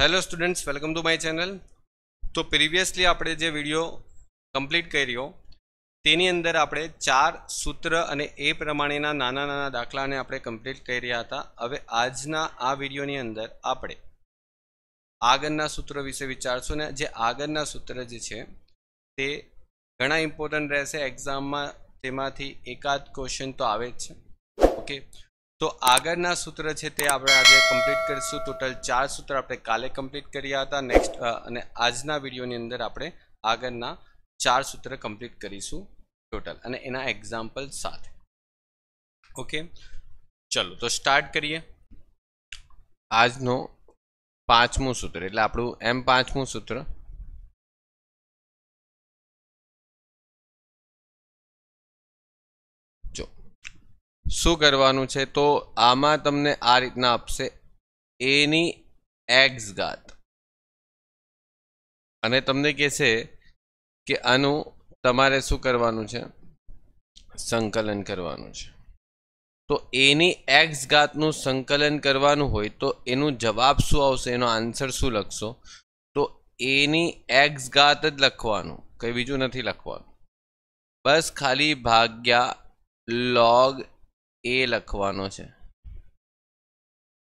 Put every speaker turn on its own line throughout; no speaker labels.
Hello students welcome to my channel તો previously આપણે જે વિડીયો કમ્પ્લીટ કર્યો તેની અંદર આપણે ચાર સૂત્ર અને એ પ્રમાણેના નાના નાના દાખલાને આપણે કમ્પ્લીટ કર્યા હતા હવે આજના આ વિડીયોની અંદર આપણે આગળના સૂત્ર વિશે વિચારશું ને જે આગળના સૂત્ર જે છે તે ઘણા ઇમ્પોર્ટન્ટ રહેશે એક્ઝામમાં તેમાંથી એકાદ ક્વેશ્ચન તો આવે જ છે ઓકે તો આગળના સૂત્ર છે તે આપણે આજે કમ્પ્લીટ કરીશું ટોટલ ચાર સૂત્ર આપણે કાલે કમ્પ્લીટ કર્યા હતા નેક્સ્ટ અને આજના વિડીયોની અંદર આપણે આગળના ચાર સૂત્ર કમ્પ્લીટ કરીશું ટોટલ અને એના એક્ઝામ્પલ સાથે ઓકે ચલો તો સ્ટાર્ટ કરીએ આજનો પાંચમું સૂત્ર એટલે આપણું એમ પાંચમું સૂત્ર શું કરવાનું છે તો આમાં તમને આ રીતના આપશે એની એક્સ ઘાત અને તમને કહેશે કે આનું તમારે શું કરવાનું છે સંકલન કરવાનું છે તો એની એક્સ ઘાતનું સંકલન કરવાનું હોય તો એનું જવાબ શું આવશે એનો આન્સર શું લખશો તો એની એક્સ ઘાત જ લખવાનું કંઈ બીજું નથી લખવાનું બસ ખાલી ભાગ્યા લોગ એ લખવાનો છે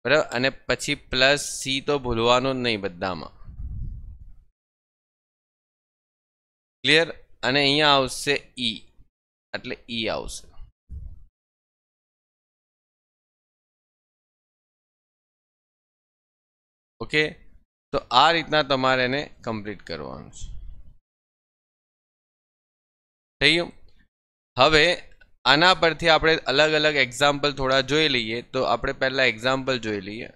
બરાબર અને પછી પ્લસ સી તો ભૂલવાનો જ નહીં બધામાં ક્લિયર અને અહીંયા આવશે ઈ e. એટલે ઈ e આવશે
ઓકે તો આ રીતના તમારે એને કમ્પ્લીટ કરવાનું છે
થઈ ગયું હવે आना पर थे आपरे अलग-अलग एग्जांपल थोड़ा જોઈ લઈએ તો આપણે પહેલા एग्जांपल જોઈ લઈએ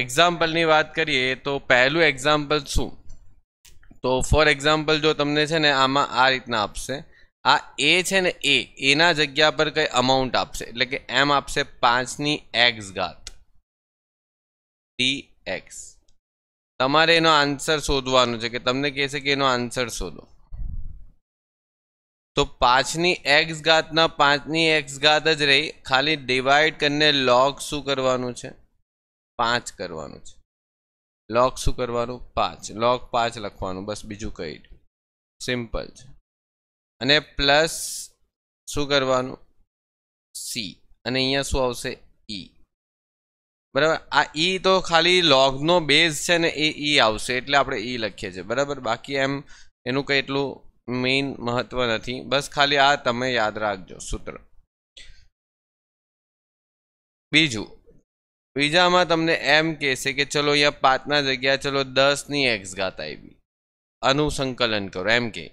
एग्जांपल ની વાત કરીએ તો પહેલું एग्जांपल સુ તો ફોર एग्जांपल જો તમને છે ને આમાં આ રીતના આવશે આ a છે ને a a ના જગ્યા પર કઈ અમાઉન્ટ આવશે એટલે કે m આપસે 5 ની x ઘાત t x તમારે એનો આન્સર શોધવાનો છે કે તમને કહેશે કે એનો આન્સર શોધો તો પાંચની એક્સ ઘાતના પાંચની એક્સ ઘાત જ રહી ખાલી ડિવાઈડ કરીને લોગ શું કરવાનું છે પાંચ કરવાનું છે લોગ શું કરવાનું પાંચ લોગ પાંચ લખવાનું બસ બીજું કંઈ સિમ્પલ છે અને પ્લસ શું કરવાનું સી અને અહીંયા શું આવશે બરાબર આ ઈ e તો ખાલી લોગનો બેઝ છે ને એ ઈ e આવશે એટલે આપણે ઈ e લખીએ છીએ બરાબર બાકી એમ એનું કંઈ એટલું મેઇન મહત્વ નથી બસ ખાલી આ તમે યાદ રાખજો સૂત્ર બીજું બીજામાં તમને એમ કહેશે કે ચલો અહીંયા પાંચના જગ્યા ચલો દસની એક્સ ઘાત આવી આનું સંકલન કરો એમ કે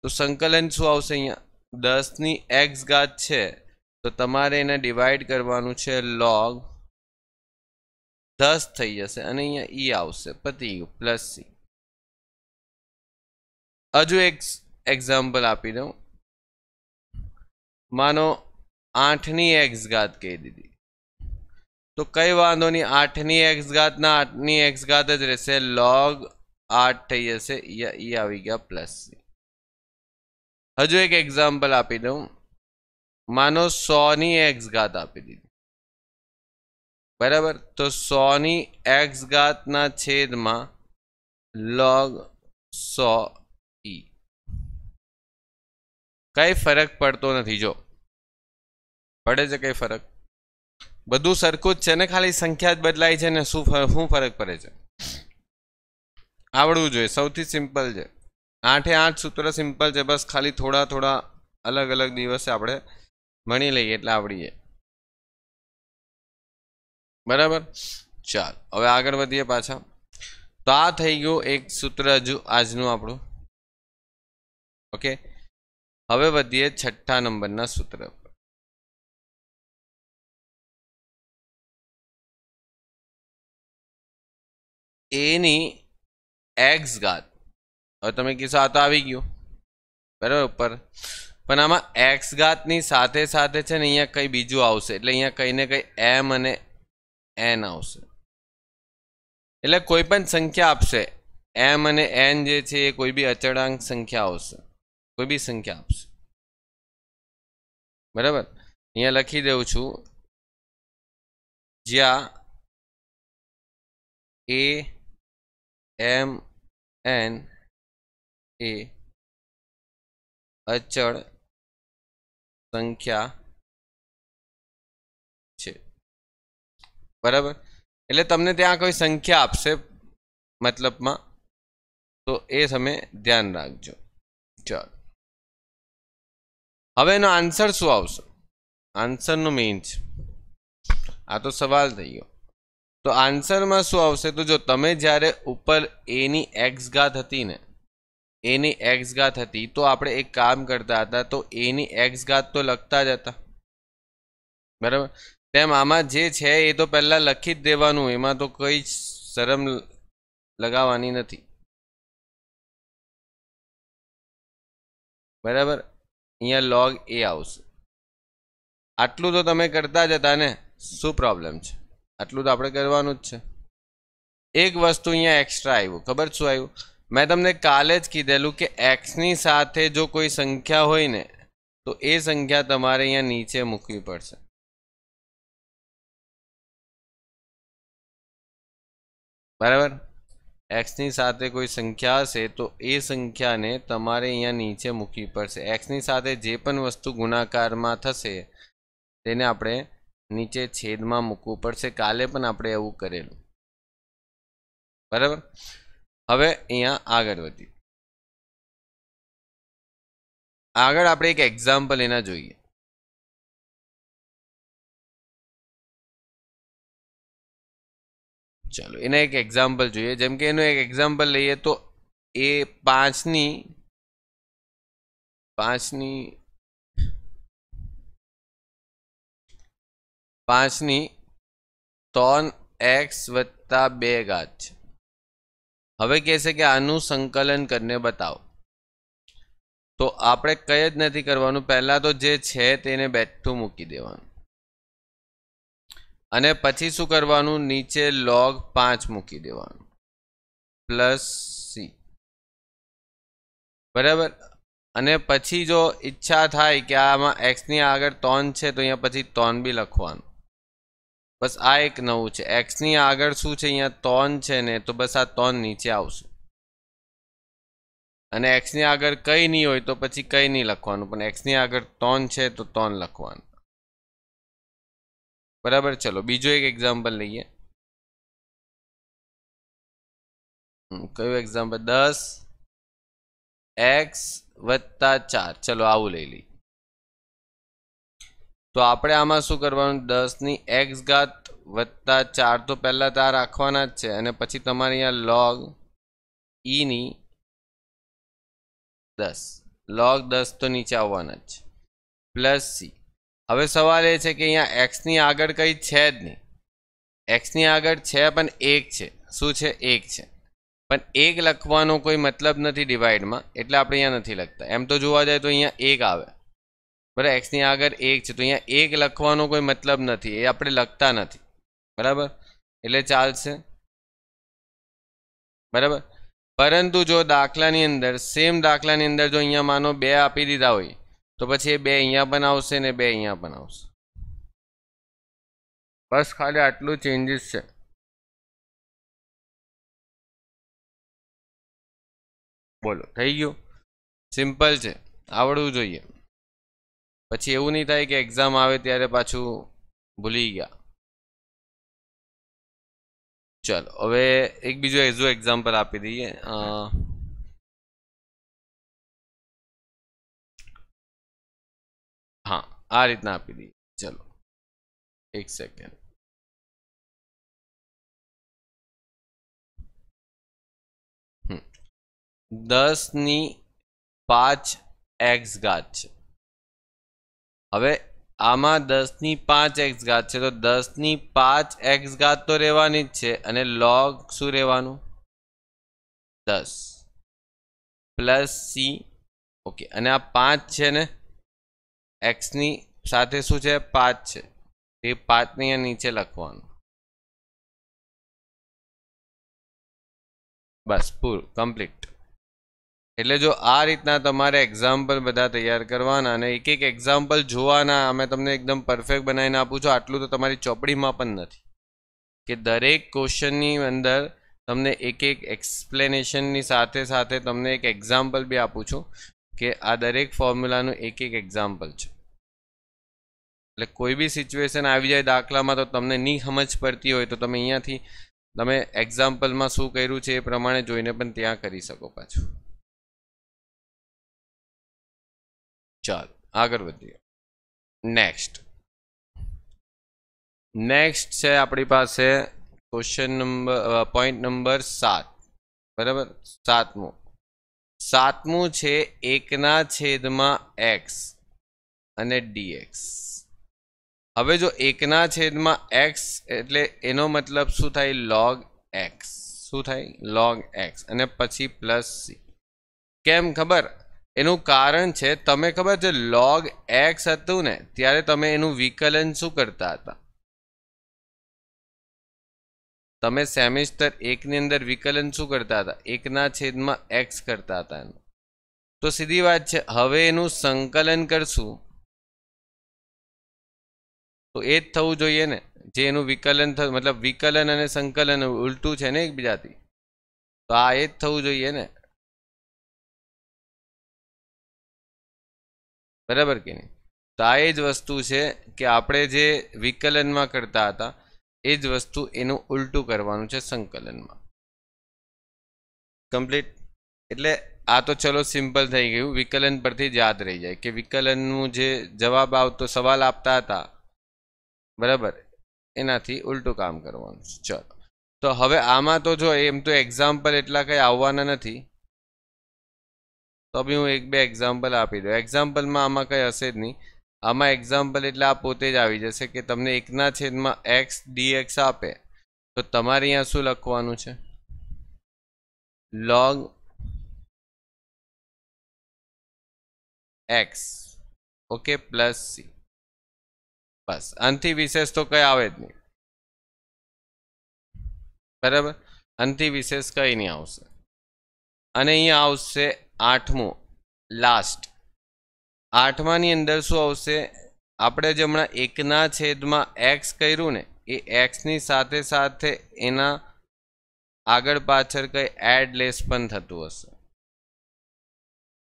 તો સંકલન શું આવશે અહીંયા દસની એક્સ ઘાત છે તો તમારે એને ડિવાઈડ કરવાનું છે લોગ દસ થઈ જશે અને અહીંયા ઈ આવશે પતી ગયું પ્લસ સી હજુ એક એક્ઝામ્પલ આપી દઉં માનો આઠની એક્સ ઘાત કહી દીધી તો કઈ વાંધો નહીં આઠની એક્સ ઘાતના આઠની એક્સ ઘાત જ રહેશે લોગ આઠ થઈ જશે ઈ આવી ગયા પ્લસ સી હજુ એક એક્ઝામ્પલ આપી દઉં માનો સોની એક્સ ઘાત આપી દીધી બરાબર તો સોની એક્સ ઘાતના છેદમાં લોગ સો e. ઈ કંઈ ફરક પડતો નથી જો પડે છે કંઈ ફરક બધું સરખું જ છે ને ખાલી સંખ્યા જ બદલાય છે ને શું શું ફરક પડે છે આવડવું જોઈએ સૌથી સિમ્પલ છે આઠે આઠ સૂત્ર સિમ્પલ છે બસ ખાલી થોડા થોડા અલગ અલગ દિવસે આપણે ભણી લઈએ એટલે આવડીએ બરાબર ચાલ હવે આગળ વધીએ પાછા તો આ થઈ ગયું એક સૂત્ર હજુ આજનું આપણું ઓકે હવે વધીએ છઠ્ઠા નંબરના સૂત્ર પર એની એક્સ ઘાત હવે તમે કીધું આ તો આવી ગયું બરાબર ઉપર પણ આમાં એક્સ ઘાતની સાથે સાથે છે ને અહીંયા કંઈ બીજું આવશે એટલે અહીંયા કંઈ ને કંઈ એમ અને એનાઉસ એટલે કોઈ પણ સંખ્યા આવશે m અને n જે છે કોઈ ભી અચળાંક સંખ્યા આવશે કોઈ ભી સંખ્યા આવશે બરાબર
અહીંયા લખી દેઉં છું જ્યા a m n a અચળ સંખ્યા બરાબર એટલે તમને
ત્યાં કોઈ સંખ્યા આપશે મતલબમાં તો એ તમે ધ્યાન રાખજો ચાલો હવે એનો આન્સર શું આવશે આન્સરનું મીન્સ આ તો સવાલ થઈ ગયો તો આન્સરમાં શું આવશે તો જો તમે જ્યારે ઉપર એની એક્સ ઘાત હતી ને એની એક્સ ઘાત હતી તો આપણે એક કામ કરતા હતા તો એની એક્સ ઘાત તો લખતા જ હતા બરાબર તેમ આમાં જે છે એ તો પહેલાં લખી જ દેવાનું એમાં તો કંઈ જ શરમ લગાવવાની નથી બરાબર અહીંયા લોગ એ આવશે આટલું તો તમે કરતા જ હતા ને શું પ્રોબ્લેમ છે આટલું તો આપણે કરવાનું જ છે એક વસ્તુ અહીંયા એક્સ્ટ્રા આવ્યું ખબર શું આવ્યું મેં તમને કાલે જ કીધેલું કે એક્સની સાથે જો કોઈ સંખ્યા હોય ને તો એ સંખ્યા તમારે અહીંયા નીચે
મૂકવી પડશે
બરાબર એક્સની સાથે કોઈ સંખ્યા હશે તો એ સંખ્યાને તમારે અહીંયા નીચે મૂકવી પડશે એક્સની સાથે જે પણ વસ્તુ ગુણાકારમાં થશે તેને આપણે નીચે છેદમાં મૂકવું પડશે કાલે પણ આપણે એવું કરેલું બરાબર હવે અહીંયા આગળ વધી
આગળ આપણે એક એક્ઝામ્પલ એના જોઈએ
ચાલો એના એક એક્ઝામ્પલ જોઈએ જેમ કે એનું એક એક્ઝામ્પલ લઈએ તો એ પાંચની પાંચની પાંચની ત્રણ એક્સ વત્તા બે ઘાત છે હવે કહેશે કે આનું સંકલન કરીને બતાવો તો આપણે કંઈ જ નથી કરવાનું પહેલાં તો જે છે તેને બેઠું મૂકી દેવાનું અને પછી શું કરવાનું નીચે લોગ પાંચ મૂકી દેવાનું પ્લસ સી બરાબર અને પછી જો ઈચ્છા થાય કે આમાં એક્સની આગળ ત્રણ છે તો અહીંયા પછી ત્રણ બી લખવાનું બસ આ એક નવું છે એક્સની આગળ શું છે અહીંયા ત્રણ છે ને તો બસ આ ત્રણ નીચે આવશે અને એક્સની આગળ કંઈ નહીં હોય તો પછી કંઈ નહીં લખવાનું પણ એક્સની આગળ ત્રણ છે તો ત્રણ લખવાનું બરાબર ચલો બીજો એક એક્ઝામ્પલ લઈએ
કયું એક્ઝામ્પલ દસ
એક્સ વત્તા ચાર ચલો આવું લઈ લઈએ તો આપણે આમાં શું કરવાનું દસની એક્સ ઘાત વત્તા ચાર તો પહેલાં તો આ રાખવાના જ છે અને પછી તમારે અહીંયા લોગ ઈની દસ લોગ દસ તો નીચે આવવાના જ છે પ્લસ સી હવે સવાલ એ છે કે અહીંયા એક્સની આગળ કંઈ છે જ નહીં એક્સની આગળ છે પણ એક છે શું છે એક છે પણ એક લખવાનો કોઈ મતલબ નથી ડિવાઈડમાં એટલે આપણે અહીંયા નથી લખતા એમ તો જોવા જાય તો અહીંયા એક આવે બરાબર એક્સની આગળ એક છે તો અહીંયા એક લખવાનો કોઈ મતલબ નથી એ આપણે લખતા નથી બરાબર એટલે ચાલશે બરાબર પરંતુ જો દાખલાની અંદર સેમ દાખલાની અંદર જો અહીંયા માનો બે આપી દીધા હોય તો પછી એ બે અહીંયા બનાવશે ને બે અહીંયા બનાવશે બસ ખાલી આટલું ચેન્જીસ છે
બોલો થઈ ગયું સિમ્પલ છે આવડવું જોઈએ પછી એવું નહીં થાય કે એક્ઝામ
આવે ત્યારે પાછું ભૂલી ગયા ચાલો હવે એક બીજું એઝું એક્ઝામ્પલ આપી દઈએ
હા આ રીતના આપી દઈએ ચલો એક સેકન્ડ દસ ની
પાંચ એક્સ ઘાત છે હવે આમાં દસની પાંચ એક્સ ઘાત છે તો દસ ની પાંચ એક્સ ઘાત તો રહેવાની જ છે અને લોગ શું રહેવાનું દસ પ્લસ સી ઓકે અને આ પાંચ છે ને એક્સની સાથે શું છે પાંચ છે એ પાંચની નીચે લખવાનું બસ પૂરું કમ્પ્લીટ એટલે જો આ રીતના તમારે એક્ઝામ્પલ બધા તૈયાર કરવાના અને એક એક એક્ઝામ્પલ જોવાના અમે તમને એકદમ પરફેક્ટ બનાવીને આપું છું આટલું તો તમારી ચોપડીમાં પણ નથી કે દરેક ક્વેશ્ચનની અંદર તમને એક એક એક્સપ્લેનેશનની સાથે સાથે તમને એક એક્ઝામ્પલ બી આપું છું કે આ દરેક ફોર્મ્યુલાનું એક એક એક્ઝામ્પલ છે એટલે કોઈ બી સિચ્યુએશન આવી જાય દાખલામાં તો તમને નહીં સમજ પડતી હોય તો તમે અહીંયાથી તમે એક્ઝામ્પલમાં શું કર્યું છે એ પ્રમાણે જોઈને પણ ત્યાં કરી શકો પાછું
ચાલો આગળ વધીએ નેક્સ્ટ
નેક્સ્ટ છે આપણી પાસે ક્વેશ્ચન નંબર પોઈન્ટ નંબર સાત બરાબર સાતમું સાતમું છે એકના છેદમાં એક્સ અને ડીએક્સ હવે જો એકના છેદમાં એક્સ એટલે એનો મતલબ શું થાય લોગ એક્સ શું થાય લોગ એક્સ અને પછી પ્લસ સી કેમ ખબર એનું કારણ છે તમે ખબર છે લોગ એક્સ હતું ને ત્યારે તમે એનું વિકલન શું કરતા હતા તમે સેમિસ્ટર એકની અંદર વિકલન શું કરતા હતા એકના છેદમાં એક્સ કરતા હતા એનું તો સીધી વાત છે હવે એનું સંકલન કરશું તો એ જ થવું જોઈએ ને જે એનું વિકલન થયું મતલબ વિકલન અને સંકલન ઉલટું છે ને એકબીજાથી તો આ એ જ થવું જોઈએ ને બરાબર કે નહીં તો આ એ જ વસ્તુ છે કે આપણે જે વિકલનમાં કરતા હતા એ જ વસ્તુ એનું ઉલટું કરવાનું છે સંકલનમાં કમ્પ્લીટ એટલે આ તો ચલો સિમ્પલ થઈ ગયું વિકલન પરથી જ યાદ રહી જાય કે વિકલનનું જે જવાબ આવતો સવાલ આપતા હતા બરાબર એનાથી ઉલટું કામ કરવાનું ચલો તો હવે આમાં તો જો એમ તો એક્ઝામ્પલ એટલા કંઈ આવવાના નથી તો બી હું એક બે એક્ઝામ્પલ આપી દઉં એક્ઝામ્પલમાં આમાં કંઈ હશે જ નહીં આમાં એક્ઝામ્પલ એટલે આ પોતે જ આવી જશે કે તમને એકના છેદમાં એક્સ ડી એક્સ આપે તો તમારે અહીંયા શું લખવાનું છે log
x okay plus C
બસ અંતિ વિશેષ તો કંઈ આવે જ નહીં બરાબર અંતિ વિશેષ કંઈ નહીં આવશે અને અહીંયા આવશે આઠમું લાસ્ટ આઠમાની અંદર શું આવશે આપણે જે હમણાં એકના છેદમાં એક્સ કર્યું ને એ એક્સની સાથે સાથે એના આગળ પાછળ કંઈ એડ લેસ પણ થતું હશે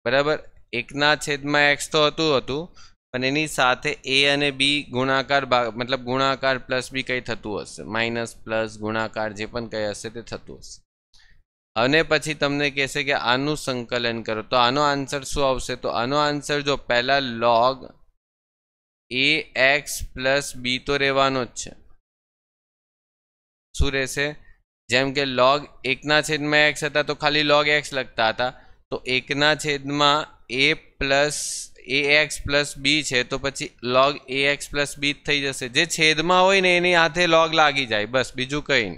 બરાબર એકના છેદમાં એક્સ તો હતું હતું પણ એની સાથે એ અને બી ગુણાકાર મતલબ ગુણાકાર પ્લસ બી કંઈ થતું હશે માઇનસ પ્લસ ગુણાકાર જે પણ કંઈ હશે તે થતું હશે અને પછી તમને કહેશે કે આનું સંકલન કરો તો આનો આન્સર શું આવશે તો આનો આન્સર જો પહેલાં log A x plus B તો રહેવાનો જ છે શું રહેશે જેમ કે લોગ એકના છેદમાં એક્સ હતા તો ખાલી લોગ એક્સ લખતા હતા તો એકના છેદમાં A plus A x plus B છે તો પછી log A x plus B થઈ જશે જે છેદમાં હોય ને એની હાથે લોગ લાગી જાય બસ બીજું કંઈ નહીં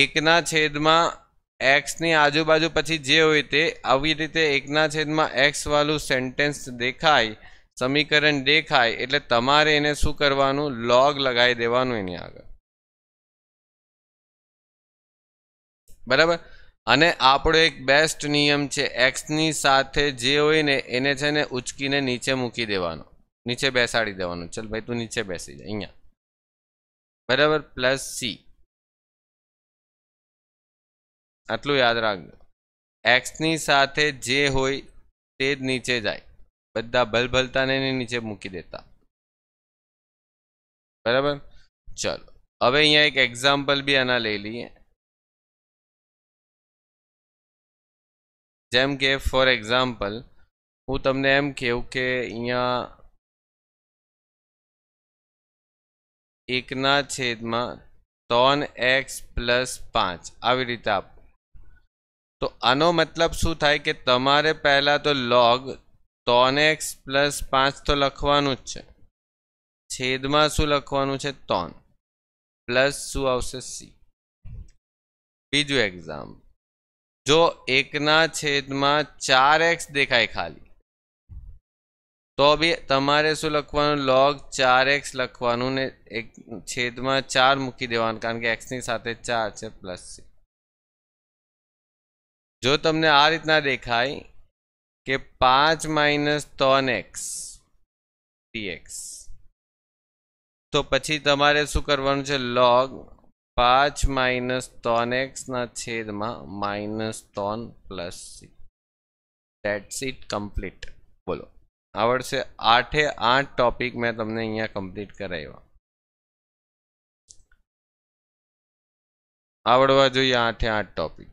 એકના છેદમાં એક્સની આજુબાજુ પછી જે હોય તે આવી રીતે એકના છેદમાં એક્સવાળું સેન્ટેન્સ દેખાય સમીકરણ દેખાય એટલે તમારે એને શું કરવાનું લોગ લગાવી દેવાનું એની આગળ બરાબર અને આપણો એક બેસ્ટ નિયમ છે એક્સની સાથે જે હોય ને એને છે ને ઉચકીને નીચે મૂકી દેવાનો નીચે બેસાડી દેવાનું ચલ ભાઈ તું નીચે બેસી જાય અહીંયા બરાબર પ્લસ સી આટલું યાદ રાખજો એક્સની સાથે જે હોય તે જ નીચે જાય બધા ભલભલતાને નીચે મૂકી દેતા બરાબર ચલો હવે અહીંયા એક એક્ઝામ્પલ બી આના
લઈ લઈએ જેમ કે
ફોર એક્ઝામ્પલ હું તમને એમ કહું કે અહીંયા એકના છેદમાં ત્રણ એક્સ પ્લસ પાંચ આવી રીતે આપ તો આનો મતલબ શું થાય કે તમારે પહેલાં તો લોગ ત્રણ એક્સ પ્લસ પાંચ તો લખવાનું જ છે છેદમાં શું લખવાનું છે ત્રણ પ્લસ શું આવશે સી બીજું એક્ઝામ જો એકના છેદમાં ચાર એક્સ દેખાય ખાલી તો બી તમારે શું લખવાનું લોગ ચાર એક્સ લખવાનું ને એક છેદમાં ચાર મૂકી દેવાનું કારણ કે એક્સની સાથે ચાર છે પ્લસ સી જો તમને આ રીતના દેખાય કે પાંચ માઇનસ ત્રણ એક્સ ડીએક્સ તો પછી તમારે શું કરવાનું છે લોગ પાંચ માઇનસ ત્રણ એક્સના છેદમાં માઇનસ ત્રણ plus C that's it complete બોલો આવડશે આઠે આઠ ટોપિક મેં તમને અહીંયા કમ્પ્લીટ કરાવ્યા
આવડવા જોઈએ આઠે આઠ ટોપિક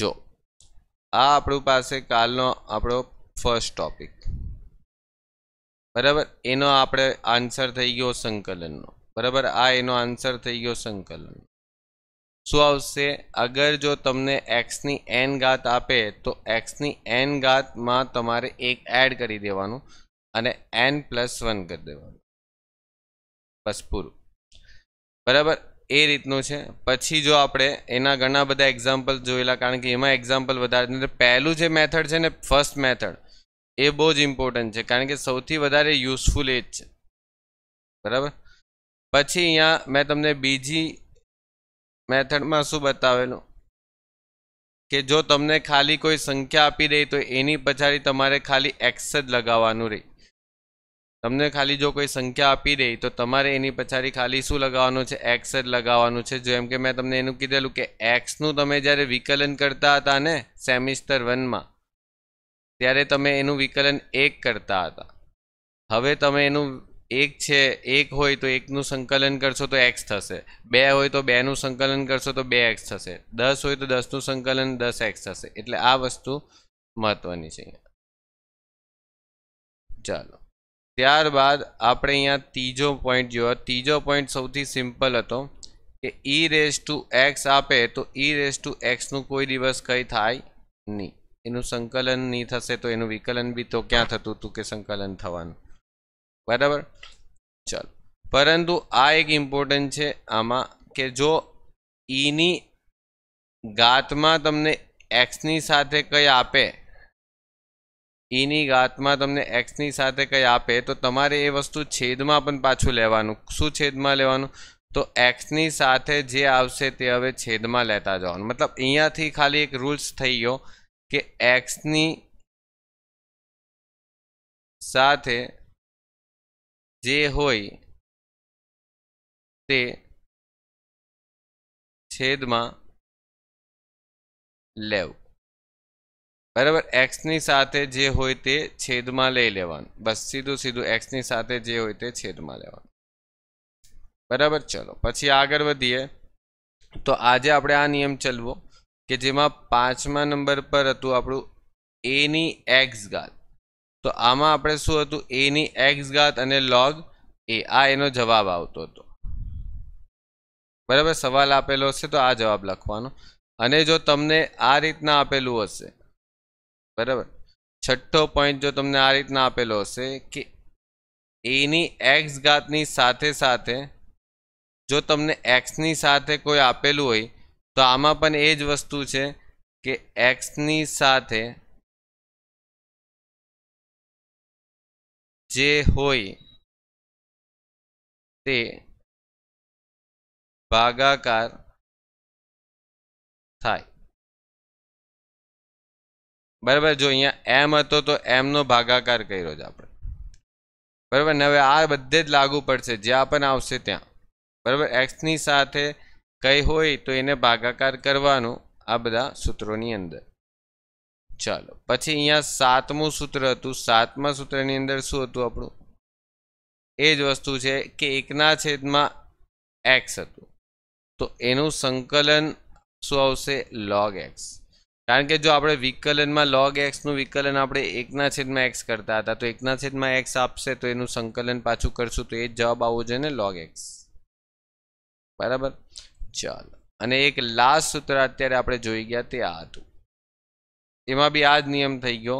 જો આ આપણું પાસે
કાલનો આપણો ફર્સ્ટ ટોપિક બરાબર એનો આપણે આન્સર થઈ ગયો સંકલનનો બરાબર આ એનો આન્સર થઈ ગયો સંકલન શું આવશે અગર જો તમને એક્સની એન ઘાત આપે તો એક્સની એન ઘાતમાં તમારે એક એડ કરી દેવાનું અને એન પ્લસ વન કરી દેવાનું બસ પૂરું બરાબર એ રીતનું છે પછી જો આપણે એના ઘણા બધા એક્ઝામ્પલ જોયેલા કારણ કે એમાં એક્ઝામ્પલ વધારે પહેલું જે મેથડ છે ને ફર્સ્ટ મેથડ એ બહુ જ ઇમ્પોર્ટન્ટ છે કારણ કે સૌથી વધારે યુઝફુલ એ છે બરાબર પછી અહીંયા મેં તમને બીજી મેથડમાં શું બતાવેલું કે જો તમને ખાલી કોઈ સંખ્યા આપી દે તો એની પછાડી તમારે ખાલી એક્સ જ લગાવવાનું રહી તમને ખાલી જો કોઈ સંખ્યા આપી દે તો તમારે એની પછાડી ખાલી શું લગાવવાનું છે એક્સ જ લગાવવાનું છે જેમ કે મેં તમને એનું કીધેલું કે એક્સનું તમે જ્યારે વિકલન કરતા હતા ને સેમિસ્ટર વનમાં ત્યારે તમે એનું વિકલન એક કરતા હતા હવે તમે એનું એક છે એક હોય તો એકનું સંકલન કરશો તો એક્સ થશે બે હોય તો બેનું સંકલન કરશો તો બે એક્સ થશે દસ હોય તો દસનું સંકલન દસ એક્સ થશે એટલે આ વસ્તુ મહત્ત્વની છે ચાલો ત્યારબાદ આપણે અહીંયા ત્રીજો પોઈન્ટ જોયો ત્રીજો પોઈન્ટ સૌથી સિમ્પલ હતો કે ઈ રેસ ટુ એક્સ આપે તો ઈ રેસ ટુ એક્સનું કોઈ દિવસ કંઈ થાય નહીં એનું સંકલન નહીં થશે તો એનું વિકલન બી તો ક્યાં થતું હતું કે સંકલન થવાનું બરાબર ચાલો પરંતુ આ એક ઇમ્પોર્ટન્ટ છે આમાં કે જો ઈની e ગાતમાં તમને એક્સની સાથે કંઈ આપે ઈની ઘાતમાં તમને એક્સની સાથે કંઈ આપે તો તમારે એ વસ્તુ છેદમાં પણ પાછું લેવાનું શું છેદમાં લેવાનું તો એક્સની સાથે જે આવશે તે હવે છેદમાં લેતા જવાનું મતલબ અહીંયાથી ખાલી એક રૂલ્સ થઈ ગયો કે એક્સની સાથે
જે હોય તે
છેદમાં લેવું બરાબર એક્સની સાથે જે હોય તે છેદમાં લઈ લેવાનું બસ સીધું સીધું એક્સની સાથે જે હોય તે છેદમાં લેવાનું બરાબર ચલો પછી આગળ વધીએ તો આજે આપણે આ નિયમ ચલવો કે જેમાં પાંચમા નંબર પર હતું આપણું એની એક્સ ઘાત તો આમાં આપણે શું હતું એની એક્સ ઘાત અને લોગ એ આ એનો જવાબ આવતો હતો બરાબર સવાલ આપેલો હશે તો આ જવાબ લખવાનો અને જો તમને આ રીતના આપેલું હશે બરાબર છઠ્ઠો પોઈન્ટ જો તમને આ રીતના આપેલો હશે કે એની એક્સ ઘાતની સાથે સાથે જો તમને એક્સની સાથે કોઈ આપેલું હોય તો આમાં પણ એ જ વસ્તુ છે કે એક્સની સાથે
જે હોય તે ભાગાકાર થાય બરાબર
જો અહીંયા એમ હતો તો એમનો ભાગાકાર કર્યો છે આપણે બરાબર ને હવે આ બધે જ લાગુ પડશે જ્યાં પણ આવશે ત્યાં બરાબર એક્સની સાથે કંઈ હોય તો એને ભાગાકાર કરવાનો આ બધા સૂત્રોની અંદર ચાલો પછી અહીંયા સાતમું સૂત્ર હતું સાતમા સૂત્રની અંદર શું હતું આપણું એ જ વસ્તુ છે કે એકના છેદમાં એક્સ હતું તો એનું સંકલન શું આવશે લોગ એક્સ કારણ કે જો આપણે વિકલનમાં લોગ એક્સનું વિકલન આપણે એકના છેદમાં એક્સ કરતા હતા તો એકના છેદમાં એક્સ આપશે તો એનું સંકલન પાછું કરશું તો એ જવાબ આવવો જોઈએ ને લોગ એક્સ બરાબર ચાલો અને એક લાસ્ટ સૂત્ર અત્યારે આપણે જોઈ ગયા તે આ હતું એમાં બી આ જ નિયમ થઈ ગયો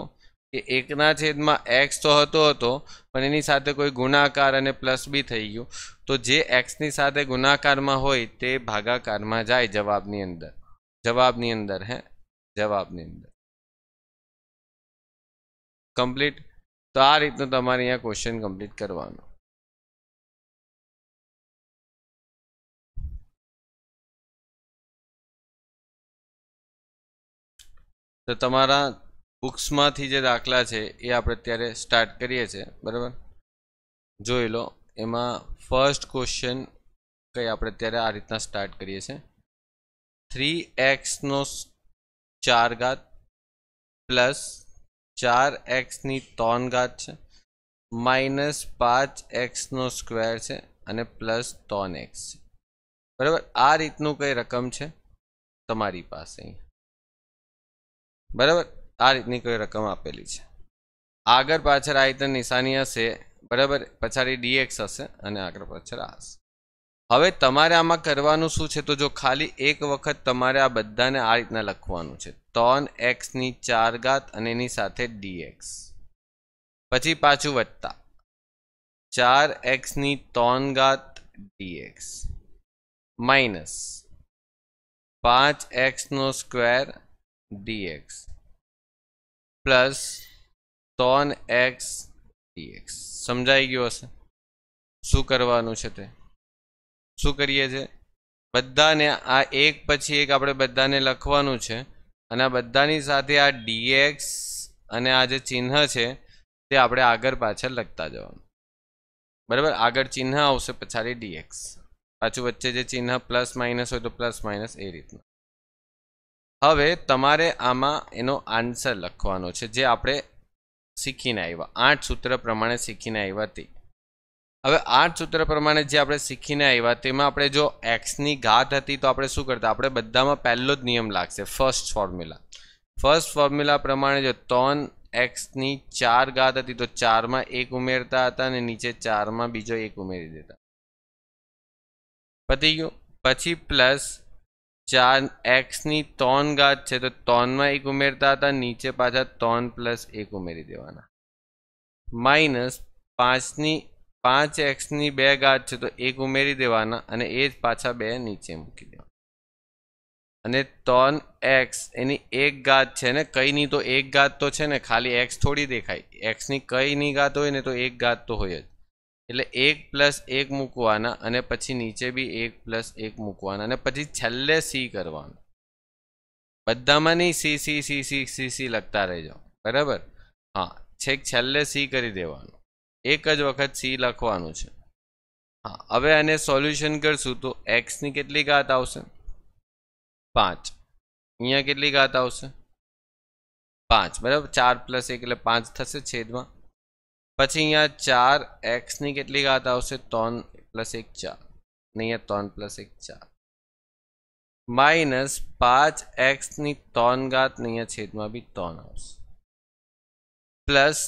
કે એકના છેદમાં એક્સ તો હતો હતો પણ એની સાથે કોઈ ગુણાકાર અને પ્લસ બી થઈ ગયું તો જે એક્સની સાથે ગુણાકારમાં હોય તે ભાગાકારમાં જાય જવાબની અંદર જવાબની અંદર હે જવાબની અંદર કમ્પ્લીટ તો આ રીતનો તમારે અહીંયા ક્વેશ્ચન કમ્પ્લીટ કરવાનો તો તમારા બુક્સમાંથી જે દાખલા છે એ આપણે અત્યારે સ્ટાર્ટ કરીએ છીએ બરાબર જોઈ લો એમાં ફર્સ્ટ ક્વેશ્ચન કંઈ આપણે અત્યારે આ રીતના સ્ટાર્ટ કરીએ છીએ થ્રી એક્સનો ચાર ઘાત પ્લસ ચાર એક્સની ત્રણ ઘાત છે માઇનસ પાંચ એક્સનો સ્ક્વેર છે અને પ્લસ ત્રણ એક્સ છે બરાબર આ રીતનું કંઈ રકમ છે તમારી પાસે બરાબર આ રીતની કોઈ રકમ આપેલી છે આગળ પાછળ આ રીતે નિશાની હશે બરાબર પછાડી ડીએક્સ હશે અને આગળ પાછળ આ હશે હવે તમારે આમાં કરવાનું શું છે તો જો ખાલી એક વખત તમારે આ બધાને આ રીતના લખવાનું છે ત્રણ એક્સની ચાર ઘાત અને એની સાથે ડીએક્સ પછી પાછું વધતા ચાર એક્સની ત્રણ ઘાત ડીએક્સ માઇનસ પાંચ એક્સનો સ્ક્વેર ડીએક્સ પ્લસ ત્રણ એક્સ ડીએક્સ સમજાઈ ગયું હશે શું કરવાનું છે તે શું કરીએ છીએ બધાને આ એક પછી એક આપણે બધાને લખવાનું છે અને આ બધાની સાથે આ ડીએક્સ અને આ જે ચિહ્ન છે તે આપણે આગળ પાછળ લખતા જવાનું બરાબર આગળ ચિહ્ન આવશે પછાડી ડીએક્સ પાછું વચ્ચે જે ચિહ્ન પ્લસ માઇનસ હોય તો પ્લસ માઇનસ એ રીતનું હવે તમારે આમાં એનો આન્સર લખવાનો છે જે આપણે શીખીને આવ્યા આઠ સૂત્ર પ્રમાણે શીખીને આવ્યા હતી હવે આઠ સૂત્ર પ્રમાણે જે આપણે શીખીને આવ્યા તેમાં આપણે જો એક્સની ઘાત હતી તો આપણે શું કરતા આપણે બધામાં પહેલો જ નિયમ લાગશે ફર્સ્ટ ફોર્મ્યુલા ફર્સ્ટ ફોર્મ્યુલા પ્રમાણે જો ત્રણ એક્સની ચાર ઘાત હતી તો ચારમાં એક ઉમેરતા હતા અને નીચે ચારમાં બીજો એક ઉમેરી દેતા પતી ગયું પછી પ્લસ ચાર એક્સની ત્રણ ઘાત છે તો ત્રણમાં એક ઉમેરતા હતા નીચે પાછા ત્રણ પ્લસ એક ઉમેરી દેવાના માઇનસ પાંચની પાંચ એક્સની બે ગાંઠ છે તો એક ઉમેરી દેવાના અને એ જ પાછા બે નીચે મૂકી દેવા અને ત્રણ એક્સ એની એક ગાંઠ છે ને કઈની તો એક ગાંઠ તો છે ને ખાલી એક્સ થોડી દેખાય એક્સની કઈ કઈની ગાંઠ હોય ને તો એક ગાંઠ તો હોય જ એટલે એક પ્લસ એક મૂકવાના અને પછી નીચે બી એક પ્લસ એક મૂકવાના અને પછી છેલ્લે સી કરવાનું બધામાં નહીં C C C C C C લખતા રહેજો બરાબર હા છેક છેલ્લે સી કરી દેવાનું એક જ વખત સી લખવાનું છે હા હવે આને સોલ્યુશન કરશું તો એક્સની કેટલી ઘાત આવશે પાંચ અહીંયા કેટલી ઘાત આવશે પાંચ બરાબર ચાર પ્લસ એક એટલે પાંચ થશે છેદમાં પછી અહીંયા ચાર એક્સની કેટલી ઘાત આવશે ત્રણ પ્લસ એક ચાર અને અહીંયા ત્રણ પ્લસ એક ચાર માઇનસ પાંચ એક્સની ત્રણ ઘાત ને અહીંયા છેદમાં બી ત્રણ આવશે પ્લસ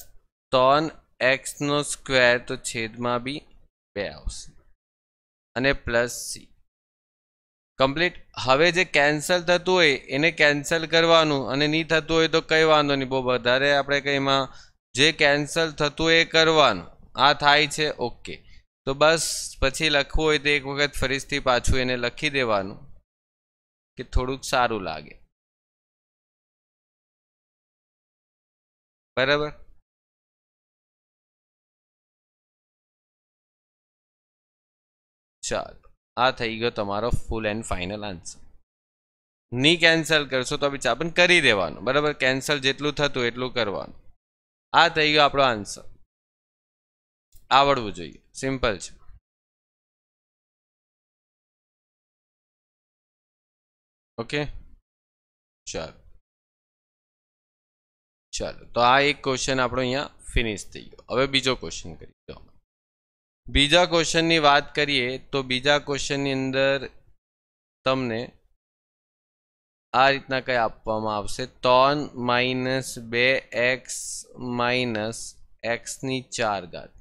ત્રણ એક્સનો સ્ક્વેર તો છેદમાં બી બે આવશે અને પ્લસ સી કમ્પ્લીટ હવે જે કેન્સલ થતું હોય એને કેન્સલ કરવાનું અને નહીં થતું હોય તો કંઈ વાંધો નહીં બહુ વધારે આપણે કંઈમાં જે કેન્સલ થતું હોય એ કરવાનું આ થાય છે ઓકે તો બસ પછી લખવું હોય તો એક વખત ફરીથી પાછું એને લખી દેવાનું કે થોડુંક સારું લાગે બરાબર ચાલો આ થઈ ગયો તમારો ફૂલ એન્ડ ફાઇનલ આન્સર ની કેન્સલ કરશો તો પણ કરી દેવાનું બરાબર કેન્સલ જેટલું થતું એટલું કરવાનું આ થઈ ગયો આપણો આન્સર આવડવું જોઈએ
સિમ્પલ છે ઓકે ચાલો
ચાલો તો આ એક ક્વેશ્ચન આપણો અહીંયા ફિનિશ થઈ ગયો હવે બીજો ક્વેશ્ચન કરી દો બીજા ક્વેશ્ચનની વાત કરીએ તો બીજા ક્વેશ્ચનની અંદર તમને આ રીતના કંઈ આપવામાં આવશે ત્રણ માઇનસ બે એક્સ માઇનસ એક્સની ચાર ઘાત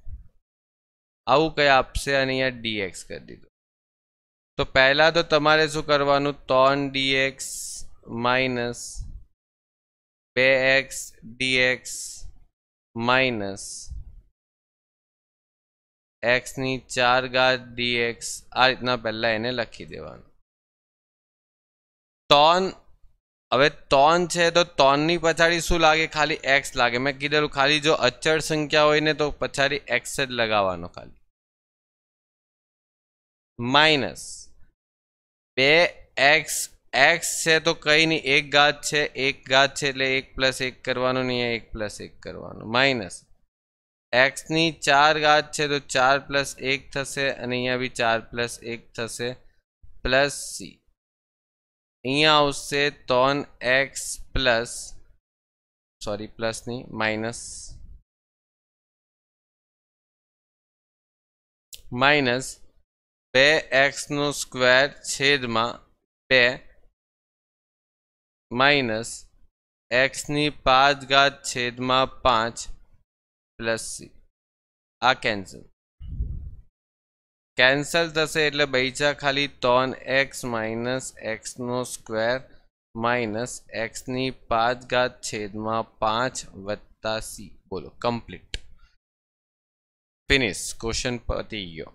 આવું કંઈ આપશે અને અહીંયા ડીએક્સ કરી દીધું તો પહેલાં તો તમારે શું કરવાનું ત્રણ ડીએક્સ માઇનસ બે એક્સ ડીએક્સ માઇનસ એક્સની ચાર ગાત ડી એક્સ આ રીતના પહેલા એને લખી દેવાનું ટોન હવે ટોન છે તો ટોનની પછાડી શું લાગે ખાલી એક્સ લાગે મેં કીધેલું ખાલી જો અચળ સંખ્યા હોય ને તો પછાડી એક્સ જ લગાવવાનો ખાલી માઇનસ બે એક્સ એક્સ છે તો કંઈ નહીં એક ગાત છે એક ગાત છે એટલે એક પ્લસ એક કરવાનું નહીં એક પ્લસ એક કરવાનું માઇનસ એક્સની ચાર ઘાત છે તો ચાર પ્લસ એક થશે અને અહીંયા બી ચાર પ્લસ એક થશે પ્લસ સી અહીંયા આવશે ત્રણ એક્સ પ્લસ સોરી
પ્લસ નહીં માઇનસ
માઇનસ બે એક્સનો સ્ક્વેર છેદમાં બે માઇનસ એક્સની પાંચ ઘાત છેદમાં પાંચ પ્લસ સી આ કેન્સલ કેન્સલ થશે એટલે બૈચા ખાલી ત્રણ એક્સ માઇનસ એક્સનો સ્ક્વેર માઇનસ એક્સની પાંચ ઘાત છેદમાં પાંચ વત્તા સી બોલો કમ્પ્લીટ ફિનિશ ક્વેશ્ચન
પતી ગયો